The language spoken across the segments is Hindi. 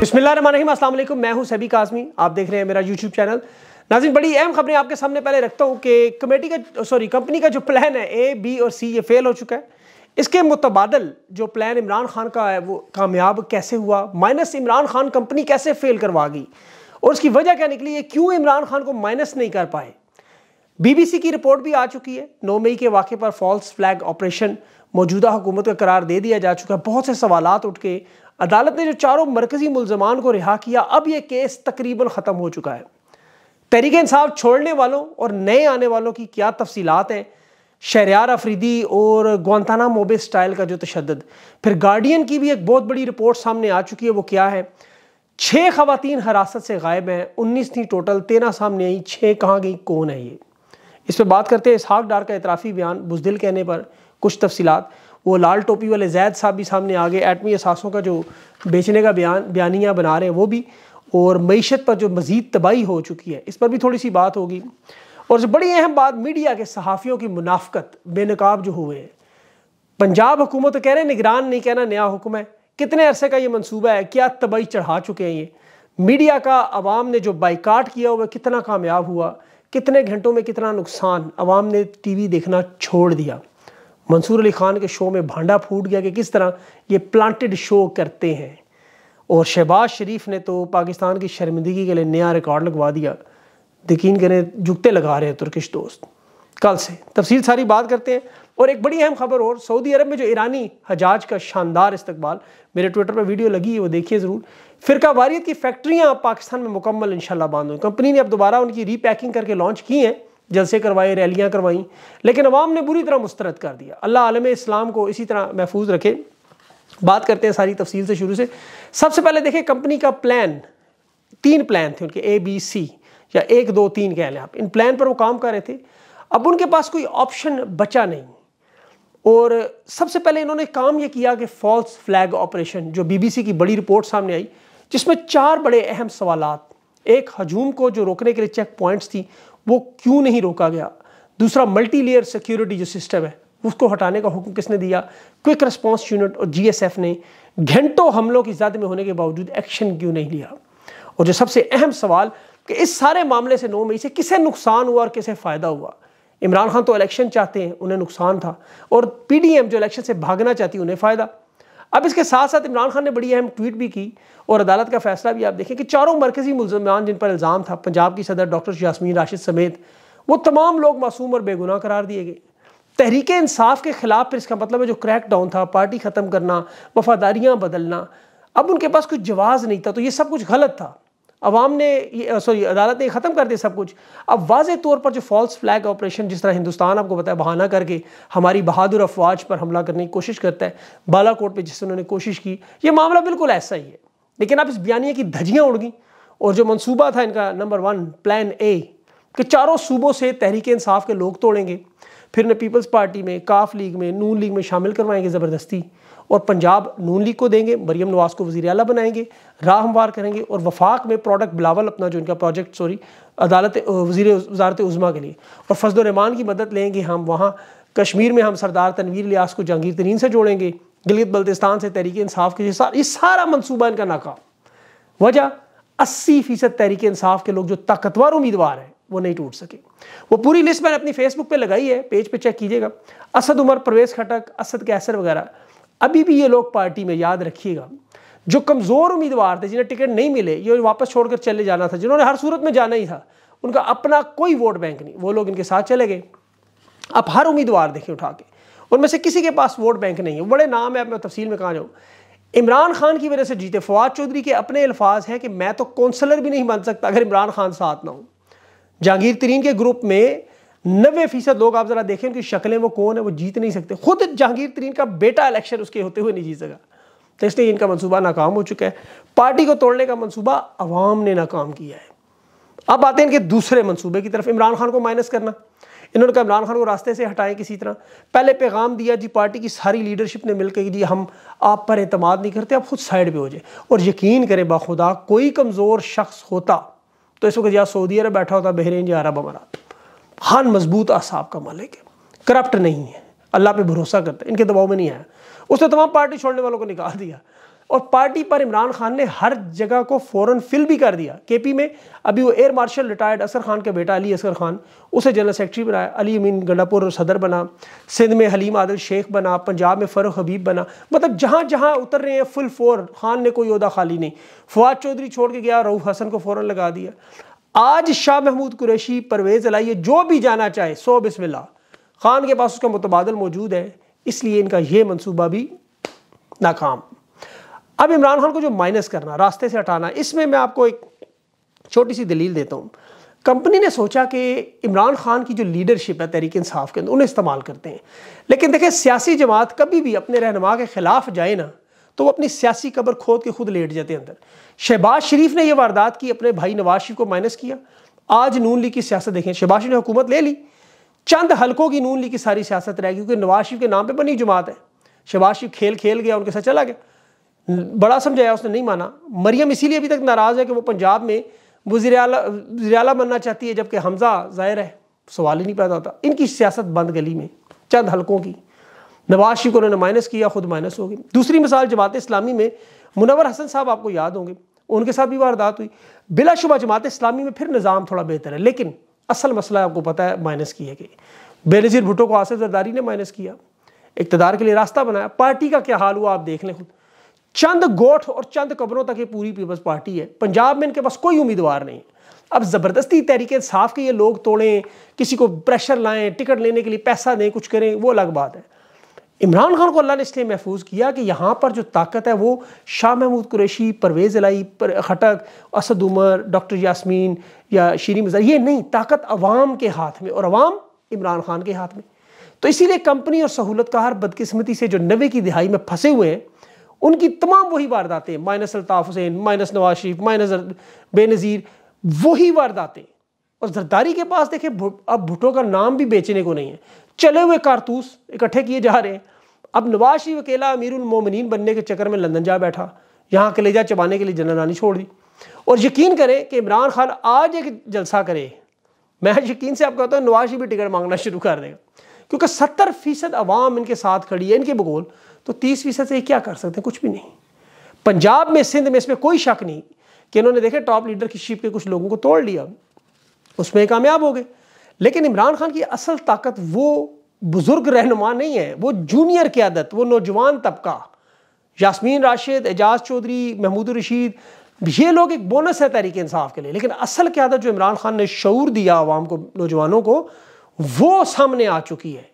बिस्मिल्लाम मैं हूं सभी काजमी आप देख रहे हैं मेरा यूट्यूब चैनल नाजिन बड़ी अहम खबरें आपके सामने पहले रखता हूं कि कमेटी का सॉरी कंपनी का जो प्लान है ए बी और सी ये फेल हो चुका है इसके मुतबादल जो प्लान इमरान खान का है वो कामयाब कैसे हुआ माइनस इमरान खान कंपनी कैसे फेल करवा गई और उसकी वजह क्या निकली है क्यों इमरान खान को माइनस नहीं कर पाए बीबीसी की रिपोर्ट भी आ चुकी है नौ मई के वाक़े पर फॉल्स फ्लैग ऑपरेशन मौजूदा हुकूमत का करार दे दिया जा चुका है बहुत से सवाल उठ के अदालत ने जो चारों मरकजी मुलजमान को रिहा किया अब यह केस तकरीबन ख़त्म हो चुका है तहरीक इंसाफ छोड़ने वालों और नए आने वालों की क्या तफसीलात हैं शहरियार अफरीदी और ग्वानताना मोबे स्टाइल का जो तशद फिर गार्डियन की भी एक बहुत बड़ी रिपोर्ट सामने आ चुकी है वो क्या है छः खातन हरासत से गायब हैं उन्नीस थी टोटल तेरह सामने आई छः कहाँ गई कौन है ये इस पर बात करते हैं इसहाक डार का इतराफ़ी बयान बुजदिल कहने पर कुछ तफसीत वो लाल टोपी वाले जैद साहब भी सामने आ गए एटमी असासों का जो बेचने का बयान बयानियाँ बना रहे हैं वो भी और मीशत पर जो मज़ीद तबाही हो चुकी है इस पर भी थोड़ी सी बात होगी और बड़ी अहम बात मीडिया के सहाफ़ियों की मुनाफ़त बेनकाब जो हुए हैं पंजाब हुकूमत तो कह रहे हैं निगरान नहीं कहना नया हुक्म है कितने अरसे का ये मनसूबा है क्या तबाही चढ़ा चुके हैं ये मीडिया का आवाम ने जो बाइकाट किया हुआ कितना कामयाब हुआ कितने घंटों में कितना नुकसान अवाम ने टीवी देखना छोड़ दिया मंसूर अली खान के शो में भांडा फूट गया कि किस तरह ये प्लांटेड शो करते हैं और शहबाज शरीफ ने तो पाकिस्तान की शर्मिंदगी के लिए नया रिकॉर्ड लगवा दिया यकीन करें जुगते लगा रहे हैं तुर्किश दोस्त कल से तफसील सारी बात करते हैं और एक बड़ी अहम खबर और सऊदी अरब में जो ईरानी हजाज का शानदार इस्तकबाल मेरे ट्विटर पर वीडियो लगी है वो देखिए ज़रूर फ़िरका वारियत की फैक्ट्रियाँ अब पाकिस्तान में मुकम्मल इंशाल्लाह बंद हुई कंपनी ने अब दोबारा उनकी रीपैकिंग करके लॉन्च की हैं जलसे करवाए रैलियाँ करवाईं लेकिन अवाम ने बुरी तरह मुस्तरद कर दिया अल्लाह आलम इस्लाम को इसी तरह महफूज रखे बात करते हैं सारी तफसील से शुरू से सबसे पहले देखें कंपनी का प्लान तीन प्लान थे उनके ए बी सी या एक दो तीन कह लें आप इन प्लान पर वो काम कर रहे थे अब उनके पास कोई ऑप्शन बचा नहीं और सबसे पहले इन्होंने काम यह किया कि फॉल्स फ्लैग ऑपरेशन जो बीबीसी की बड़ी रिपोर्ट सामने आई जिसमें चार बड़े अहम सवाल एक हजूम को जो रोकने के लिए चेक पॉइंट्स थी वो क्यों नहीं रोका गया दूसरा मल्टी लेयर सिक्योरिटी जो सिस्टम है उसको हटाने का हुक्म किसने दिया क्विक रिस्पांस यूनिट और जीएसएफ ने घंटों हमलों की जद में होने के बावजूद एक्शन क्यों नहीं लिया और जो सबसे अहम सवाल कि इस सारे मामले से नौ मई से किसे नुकसान हुआ और किसे फ़ायदा हुआ इमरान खान तो इलेक्शन चाहते हैं उन्हें नुकसान था और पीडीएम जो इलेक्शन से भागना चाहती उन्हें फ़ायदा अब इसके साथ साथ इमरान खान ने बड़ी अहम ट्वीट भी की और अदालत का फैसला भी आप देखें कि चारों मरकजी मुलजमान जिन पर इल्ज़ाम था पंजाब की सदर डॉक्टर यासमीन राशिद समेत वो तमाम लोग मासूम और बेगुनाह करार दिए गए तहरीक इंसाफ के खिलाफ फिर इसका मतलब है जो क्रैक डाउन था पार्टी ख़त्म करना वफादारियाँ बदलना अब उनके पास कुछ जवाब नहीं था तो ये सब कुछ गलत था अवाम ने सॉरी अदालत ने ख़त्म कर दिया सब कुछ अब वाज तौर पर जो फॉल्स फ्लैग ऑपरेशन जिस तरह हिंदुस्तान आपको बताया बहाना करके हमारी बहादुर अफवाज पर हमला करने की कोशिश करता है बालाकोट पर जिससे उन्होंने कोशिश की ये मामला बिल्कुल ऐसा ही है लेकिन आप इस बयानिया की धजियाँ उड़ गई और जो मनसूबा था इनका नंबर वन प्लान ए कि चारों सूबों से तहरीक इंसाफ के लोग तोड़ेंगे फिर इन्हें पीपल्स पार्टी में काफ लीग में नून लीग में शामिल करवाएंगे ज़बरदस्ती और पंजाब नून लीग को देंगे मरीम नवाज को वजी अला बनाएंगे राह हमवार करेंगे और वफाक में प्रोडक्ट बिलावल अपना जो इनका प्रोजेक्ट सॉरी अदालत वजी वजारत उज़मा के लिए और फजल रहमान की मदद लेंगे हम वहाँ कश्मीर में हम सरदार तनवीर लियास को जहांगीर तरीन से जोड़ेंगे गिलगित बल्तिस्तान से तहरीक इंसाफ के ये सारा मनसूबा इनका नाकाम वजह अस्सी फ़ीसद तहरीक इंसाफ के लोग जो ताकतवर उम्मीदवार हैं वो नहीं टूट सके वो पूरी लिस्ट मैंने अपनी फेसबुक पे लगाई है पेज पे चेक कीजिएगा असद उमर प्रवेश खटक असद कैसर वगैरह अभी भी ये लोग पार्टी में याद रखिएगा जो कमज़ोर उम्मीदवार थे जिन्हें टिकट नहीं मिले ये वापस छोड़कर चले जाना था जिन्होंने हर सूरत में जाना ही था उनका अपना कोई वोट बैंक नहीं वो लोग इनके साथ चले गए आप हर उम्मीदवार देखें उठा के उनमें से किसी के पास वोट बैंक नहीं है बड़े नाम है मैं तफसील में कहाँ जाऊँ इमरान खान की वजह से जीते फवाद चौधरी के अपने अल्फाज हैं कि मैं तो कौंसलर भी नहीं बन सकता अगर इमरान खान साथ ना हो जहांगीर तरीन के ग्रुप में नबे फीसद लोग आप जरा देखें उनकी शक्लें वो कौन है वो जीत नहीं सकते खुद जहांगीर तरीन का बेटा इलेक्शन उसके होते हुए नहीं जीत सका तो इसलिए इनका मनसूबा नाकाम हो चुका है पार्टी को तोड़ने का मनसूबा अवाम ने नाकाम किया है अब आते हैं इनके दूसरे मनसूबे की तरफ इमरान खान को माइनस करना इन्होंने कहा इमरान खान को रास्ते से हटाएं किसी तरह पहले पैगाम दिया जी पार्टी की सारी लीडरशिप ने मिलकर जी हम आप पर अतमाद नहीं करते आप खुद साइड पर हो जाए और यकीन करें बाखुदा कोई कमज़ोर शख्स होता तो इस वक्त या सऊदी अरब बैठा होता बहरीन या अरब अमारात खान मजबूत आसाब का मालिक है करप्ट नहीं है अल्लाह पे भरोसा करता है इनके दबाव में नहीं आया उसने तमाम पार्टी छोड़ने वालों को निकाल दिया और पार्टी पर इमरान खान ने हर जगह को फ़ौरन फिल भी कर दिया के पी में अभी वो एयर मार्शल रिटायर्ड असर खान का बेटा अली असर खान उसे जनरल सेक्रेटरी बनाया अली अमीन गंडापुर सदर बना सिंध में हलीम आदिल शेख बना पंजाब में फरुख हबीब बना मतलब जहाँ जहाँ उतर रहे हैं फुल फोर खान ने कोई अहदा खाली नहीं फवाद चौधरी छोड़ के गया रऊफ़ हसन को फ़ौरन लगा दिया आज शाह महमूद कुरैशी परवेज़ लाइए जो भी जाना चाहे सो बिस्मिल्ला ख़ान के पास उसका मुतबादल मौजूद है इसलिए इनका यह मनसूबा भी नाकाम अब इमरान खान को जो माइनस करना रास्ते से हटाना इसमें मैं आपको एक छोटी सी दलील देता हूँ कंपनी ने सोचा कि इमरान खान की जो लीडरशिप है तहरीक इंसाफ के अंदर उन्हें इस्तेमाल करते हैं लेकिन देखें सियासी जमात कभी भी अपने रहनमा के ख़िलाफ़ जाए ना तो वो अपनी सियासी कबर खोद के खुद लेट जाते अंदर शहबाज शरीफ ने यह वारदात की अपने भाई नवाज शरीफ को माइनस किया आज नून लीग की सियासत देखें शहबाज शरीफ ने हुकूमत ले ली चंद हलकों की नून लीग की सारी सियासत रह गई क्योंकि नवाज शरीफ के नाम पर बनी जमात है शहबाज शरीफ खेल खेल गया उनके साथ चला गया बड़ा समझाया उसने नहीं माना मरियम इसीलिए अभी तक नाराज़ है कि वो पंजाब में वजी वजीरला बनना चाहती है जबकि हमज़ा ज़ाहिर है सवाल ही नहीं पैदा होता इनकी सियासत बंद गली में चंद हल्कों की नवाज शरीफ को उन्होंने माइनस किया खुद माइनस हो गए दूसरी मिसाल जमात इस्लामी में मुनवर हसन साहब आपको याद होंगे उनके साथ भी वारदात हुई बिलाशुबा जमात इस्लामी में फिर निज़ाम थोड़ा बेहतर है लेकिन असल मसला आपको पता है माइनस किए गए बेनज़ीर भुटो को आसिफ जरदारी ने माइनस किया इकतदार के लिए रास्ता बनाया पार्टी का क्या हाल हुआ आप देख लें खुद चंद गोठ और चंद कब्रों तक ये पूरी पीपल्स पार्टी है पंजाब में इनके पास कोई उम्मीदवार नहीं अब ज़बरदस्ती तरीके साफ के ये लोग तोड़ें किसी को प्रेशर लाएं टिकट लेने के लिए पैसा दें कुछ करें वो अलग बात है इमरान खान को अल्लाह ने इसलिए महफूज किया कि यहाँ पर जो ताकत है वो शाह महमूद कुरैशी परवेज़ अलाई पर खटक असद उमर डॉक्टर यासमीन या शीरी मज़ार ये नहीं ताकत अवाम के हाथ में और अवाम इमरान खान के हाथ में तो इसीलिए कंपनी और सहूलत का हर बदकिस्मती से जो नबे की दिहाई में फंसे हुए हैं उनकी तमाम वही वारदातें minus Altaf Hussain minus Nawaz Sharif minus Benazir वही वारदातें और जरदारी के पास देखें अब भुटो का नाम भी बेचने को नहीं है चले हुए कारतूस इकट्ठे किए जा रहे हैं अब नवाज शरीफ अकेला अमीरमिन बनने के चक्कर में लंदन जा बैठा यहाँ कलेजा चबाने के लिए जनरानी छोड़ दी और यकीन करें कि इमरान खान आज एक जलसा करे मैं यकीन से आपको कहता हूँ नवाज शरीफ भी टिकट मांगना शुरू कर देगा क्योंकि सत्तर फीसद अवाम इनके साथ खड़ी है इनके बगोल तो तीस फीसद से क्या कर सकते हैं कुछ भी नहीं पंजाब में सिंध में इसमें कोई शक नहीं कि इन्होंने देखे टॉप लीडर की शिप के कुछ लोगों को तोड़ लिया उसमें कामयाब हो गए लेकिन इमरान खान की असल ताकत वो बुज़ुर्ग रहनुमा नहीं है वो जूनियर क्यादत वो नौजवान तबका यासमीन राशिद एजाज चौधरी महमूद रशीद ये लोग एक बोनस है तहरीक इंसाफ के लिए लेकिन असल क्यादत जो इमरान खान ने शूर दिया आवाम को नौजवानों को वो सामने आ चुकी है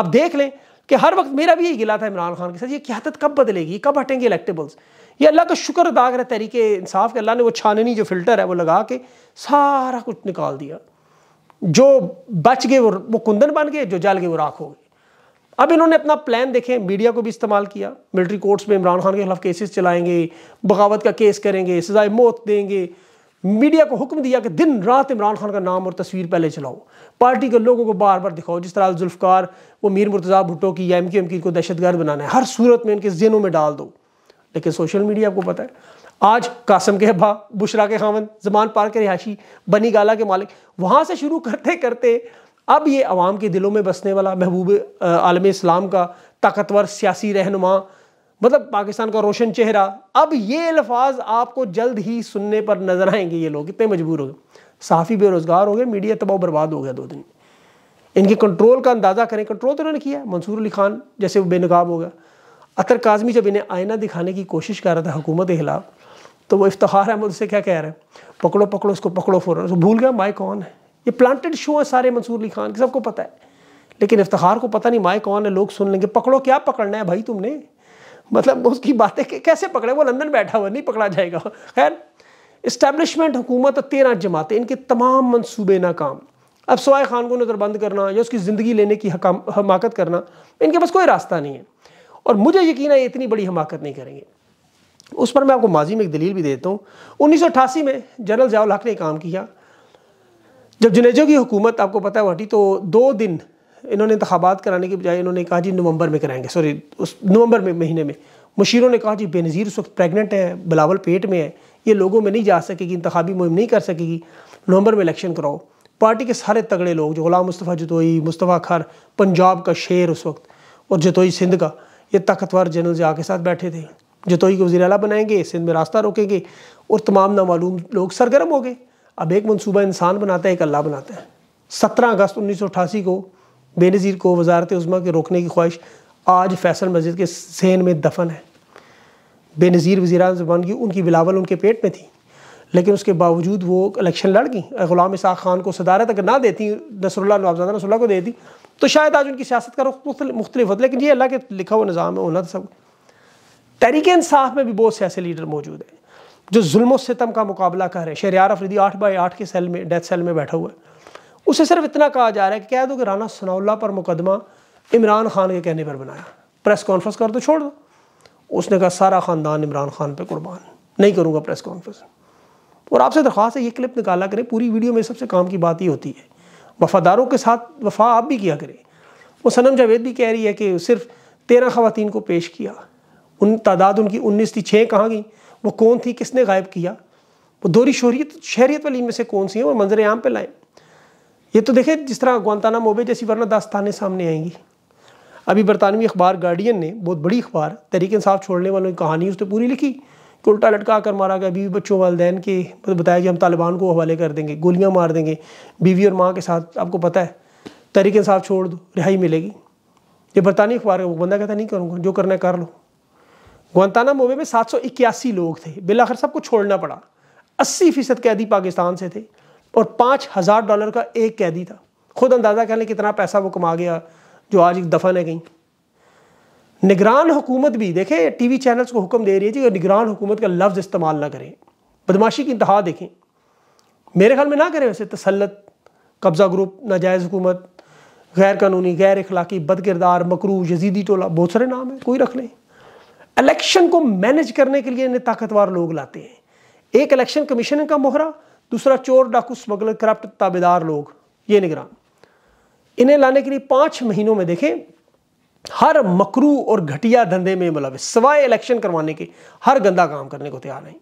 आप देख लें कि हर वक्त मेरा भी यही गिला था इमरान खान के साथ ये क्यादत कब बदलेगी कब हटेंगे इलेक्टेबल्स ये अल्लाह का शुक्र अदा कर तहरीक इंसाफ के अल्लाह ने वो छाननी जो फिल्टर है वो लगा के सारा कुछ निकाल दिया जो बच गए वो कुंदन बन गए जो जल गए वो राख हो गए अब इन्होंने अपना प्लान देखें मीडिया को भी इस्तेमाल किया मिलिट्री कोर्ट्स में इमरान खान के खिलाफ केसेस चलाएंगे बगावत का केस करेंगे सजाए मौत देंगे मीडिया को हुक्म दिया कि दिन रात इमरान खान का नाम और तस्वीर पहले चलाओ पार्टी के लोगों को बार बार दिखाओ जिस तरह जुल्फकार वो मीर मुर्तज़ा भुट्टो की या एम क्यू एम की को दहशतगर्द बनाना है हर सूरत में इनके जेनों में डाल दो लेकिन सोशल मीडिया आपको पता है आज कासम के अब्बा बुशरा के खामन जमान पार के रिहायशी बनी गाला के मालिक वहाँ से शुरू करते करते अब ये आवाम के दिलों में बसने वाला महबूब आलम इस्लाम का ताकतवर सियासी रहनुमा मतलब पाकिस्तान का रोशन चेहरा अब ये अल्फाज आपको जल्द ही सुनने पर नजर आएंगे ये लोग इतने मजबूर हो गए साफ़ी बेरोज़गार हो गए मीडिया तबाह बर्बाद हो गया दो दिन इनके कंट्रोल का अंदाज़ा करें कंट्रोल तो उन्होंने किया मंसूर अली खान जैसे वो बेनकाब हो गया अतर काजमी जब इन्हें आईना दिखाने की कोशिश कर रहा था हुकूमत के खिलाफ तो वो इफ्तार अहमद मुझसे क्या कह रहे हैं पकड़ो पकड़ो उसको पकड़ो फ़ौरन उसको भूल गया माए कौन है ये प्लांटेड शो है सारे मंसूर अली खान के सबको पता है लेकिन इफ्तार को पता नहीं माए कौन है लोग सुन लेंगे पकड़ो क्या पकड़ना है भाई तुमने मतलब उसकी बातें कैसे पकड़े वो लंदन बैठा हुआ नहीं पकड़ा जाएगा खैर इस्टेब्लिशमेंट हुकूमत और तेरह जमातें इनके तमाम मनसूबे नाकाम अब सवाए खान को नज़रबंद करना या उसकी ज़िंदगी लेने की हमाकत करना इनके पास कोई रास्ता नहीं है और मुझे यकीन है इतनी बड़ी हमाकत नहीं करेंगे उस पर मैं आपको माजी में एक दलील भी देता हूँ उन्नीस में जनरल जयाल हक ने काम किया जब जुनेजो की हुकूमत आपको पता है हटी तो दो दिन इन्होंने इंतबात कराने के बजाय इन्होंने कहा जी नवंबर में कराएंगे सॉरी उस नवंबर में महीने में मशीरों ने कहा जी बेनज़ीर उस वक्त प्रेगनेंट है बिलावल पेट में है ये लोगों में नहीं जा सकेगी इंतबी मुहिम नहीं कर सकेगी नवंबर में इलेक्शन कराओ पार्टी के सारे तगड़े लोग जो गुलाम मुस्तफ़ा जतोई मुस्तफ़ा खर पंजाब का शेर उस वक्त और जतोई सिंध का ये ताकतवर जनरल जया के साथ बैठे थे जतोई को वजी अला बनाएंगे सिंध में रास्ता रोकेंगे और तमाम नामालूम लोग सरगर्म हो गए अब एक मनसूबा इंसान बनाता है एक अल्लाह बनाता है सत्रह अगस्त उन्नीस सौ अठासी को बेनज़ीर को वजारत उज़मा के रोकने की ख्वाहिश आज फैसल मस्जिद के सेन में दफन है बेनज़ीर वज़ी जबान की उनकी बिलावल उनके पेट में थी लेकिन उसके बावजूद वो इलेक्शन लड़ गई ग़ुलाम इसाक खान को सदारत अगर ना देती नसरुल्ला नवाबजादा नसरुल्ला को देती तो शायद आज उनकी सियासत का रुख मुख्तलिफ होता लेकिन ये अल्लाह के लिखा हुआ निज़ाम है होना था तो सब तहरीक इंसाफ में भी बहुत से ऐसे लीडर मौजूद हैं जो जुल्म सितम का मुकाबला कर रहे हैं शेरियार अफरीदी आठ बाई आठ के सेल में डेथ सेल में बैठा हुआ है उसे सिर्फ इतना कहा जा रहा है कि कह दो कि राना सनाउल्ला पर मुकदमा इमरान खान के कहने पर बनाया प्रेस कॉन्फ्रेंस कर दो छोड़ दो उसने कहा सारा ख़ानदान इमरान खान पर कुर्बान नहीं करूँगा प्रेस कॉन्फ्रेंस और आपसे दरख्वास्त है ये क्लिप निकाला करें पूरी वीडियो में सबसे काम की बात ही होती है वफ़ादारों के साथ वफा आप भी किया करें वो सनम जावेद भी कह रही है कि सिर्फ तेरह खातन को पेश किया उन तादाद उनकी उन्नीस थी छः कहाँ गई वो कौन थी किसने गायब किया वो दोहरी शहरीत शहरीत वाली में से कौन सी है वो मंजर आम पर लाए ये तो देखें जिस तरह ग्वानताना मोबे जैसी वरना दास्तानें सामने आएंगी अभी बरतानवी अखबार गार्डियन ने बहुत बड़ी अखबार तरीके इंसाफ छोड़ने वालों की कहानी उसने पूरी लिखी कि उल्टा लटका कर मारा गया बीवी बच्चों वालदेन के मतलब बताया कि हम तालिबान को हवाले कर देंगे गोलियां मार देंगे बीवी और माँ के साथ आपको पता है तरीके इंसाफ छोड़ दो रिहाई मिलेगी ये बरतानी अखबार का वो बंदा कहता नहीं करूँगा जो करना कर लो गुआंताना मोबे में सात लोग थे बिलाखर सबको छोड़ना पड़ा अस्सी फीसद कैदी पाकिस्तान से थे और पाँच हज़ार डॉलर का एक कैदी था खुद अंदाज़ा कर लें कितना पैसा वो कमा गया जो आज एक दफन है कहीं निगरान हुकूमत भी देखे टीवी चैनल्स को हुक्म दे रही है जी निगरान हुकूमत का लफ्ज़ इस्तेमाल ना करें बदमाशी की इंतहा देखें मेरे ख्याल में ना करें वैसे तसलत कब्ज़ा ग्रुप नाजायज़ हुकूमत गैर कानूनी गैर अखलाकी बदकिरदार मकरू यजीदी टोला बहुत सारे नाम हैं कोई रख लें इलेक्शन को मैनेज करने के लिए इन्हें ताकतवर लोग लाते हैं एक इलेक्शन कमीशन का मोहरा दूसरा चोर डाकू स्मगलर करप्ट ताबेदार लोग ये निगरान इन्हें लाने के लिए पांच महीनों में देखें हर मकरू और घटिया धंधे में मतलब सवाए इलेक्शन करवाने के हर गंदा काम करने को तैयार नहीं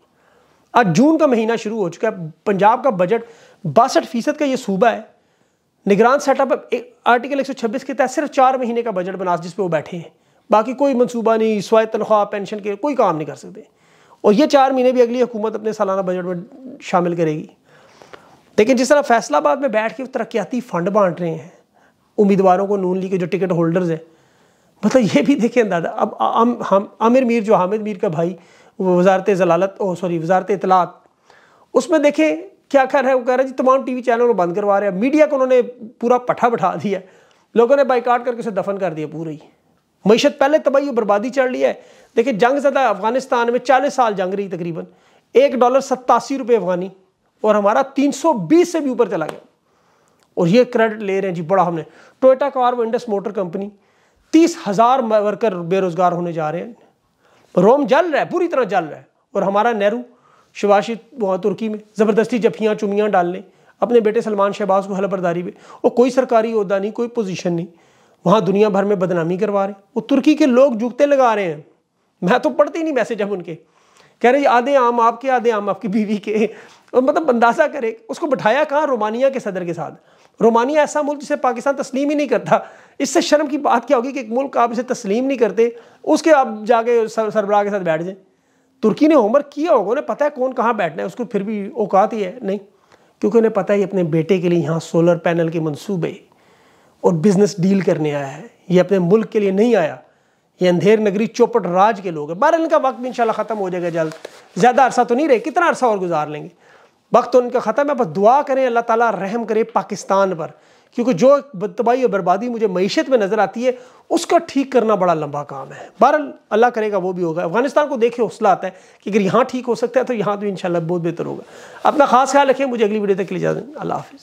आज जून का महीना शुरू हो चुका है पंजाब का बजट बासठ फीसद का यह सूबा है निगरान सेटअप आर्टिकल 126 के तहत सिर्फ चार महीने का बजट बना जिस वो बैठे हैं बाकी कोई मनसूबा नहीं स्वाय तनख्वाह पेंशन के कोई काम नहीं कर सकते और ये चार महीने भी अगली हुकूमत अपने सालाना बजट में शामिल करेगी लेकिन जिस तरह फैसलाबाद में बैठ के तरक्याती फ़ंड बांट रहे हैं उम्मीदवारों को नून ली के जो टिकट होल्डर्स हैं मतलब ये भी देखें दादा अब हम हम आमिर मीर जो हामिद मीर का भाई वजारत जलालत ओ सॉरी वजारत इतलात उसमें देखें क्या कह रहा है वो कह रहा है जी तमाम टी वी चैनलों को बंद करवा रहे हैं मीडिया को उन्होंने पूरा पठा बैठा दिया लोगों ने बाइकाट करके उसे दफन कर दिया पूरी ही मीशत पहले तबाही बर्बादी चढ़ लिया है देखिए जंग ज्यादा अफगानिस्तान में चालीस साल जंग रही तकरीबन एक डॉलर सत्तासी रुपये अफगानी और हमारा तीन सौ बीस से भी ऊपर चला गया और ये क्रेडिट ले रहे हैं जी बड़ा हमने टोयटा कार व इंडस मोटर कंपनी तीस हज़ार वर्कर बेरोज़गार होने जा रहे हैं रोम जल रहा है पूरी तरह जल रहा है और हमारा नेहरू शिवाशित वहाँ तुर्की में ज़बरदस्ती जफियाँ चुमियाँ डालने अपने बेटे सलमान शहबाज को हलफरदारी में और कोई सरकारी अहदा नहीं कोई पोजिशन नहीं वहाँ दुनिया भर में बदनामी करवा रहे हैं वो तुर्की के लोग जुगते लगा रहे हैं मैं तो पढ़ते ही नहीं मैसेज अब उनके कह रहे आधे आम आपके आधे आम आपकी बीवी के और मतलब अंदाजा करे उसको बैठाया कहाँ रोमानिया के सदर के साथ रोमानिया ऐसा मुल्क जिसे पाकिस्तान तस्लीम ही नहीं करता इससे शर्म की बात क्या होगी कि एक मुल्क आप इसे तस्लीम नहीं करते उसके आप जाके सरबराह के साथ बैठ जाए तुर्की ने होमवर्क किया होगा उन्हें पता है कौन कहाँ बैठना है उसको फिर भी औकात ही है नहीं क्योंकि उन्हें पता है अपने बेटे के लिए यहाँ सोलर पैनल के मनसूबे और बिजनेस डील करने आया है ये अपने मुल्क के लिए नहीं आया ये अंधेर नगरी चौपट राज के लोग हैं बहर इनका वक्त भी इन ख़त्म हो जाएगा जल्द ज़्यादा अरसा तो नहीं रहे कितना अरसा और गुजार लेंगे वक्त तो उनका ख़त्म है बस दुआ करें अल्लाह ताला रहम करे पाकिस्तान पर क्योंकि जो तबाही और बर्बादी मुझे मीशत में नज़र आती है उसका ठीक करना बड़ा लंबा काम है बहरल अल्लाह करेगा वो भी होगा अफगानिस्तान को देखे हौसला आता है कि अगर यहाँ ठीक हो सकता है तो यहाँ तो इन बहुत बेहतर होगा अपना खास ख्याल रखें मुझे अगली वीडियो तक के लिए इजाज़त अल्लाह हाफिज़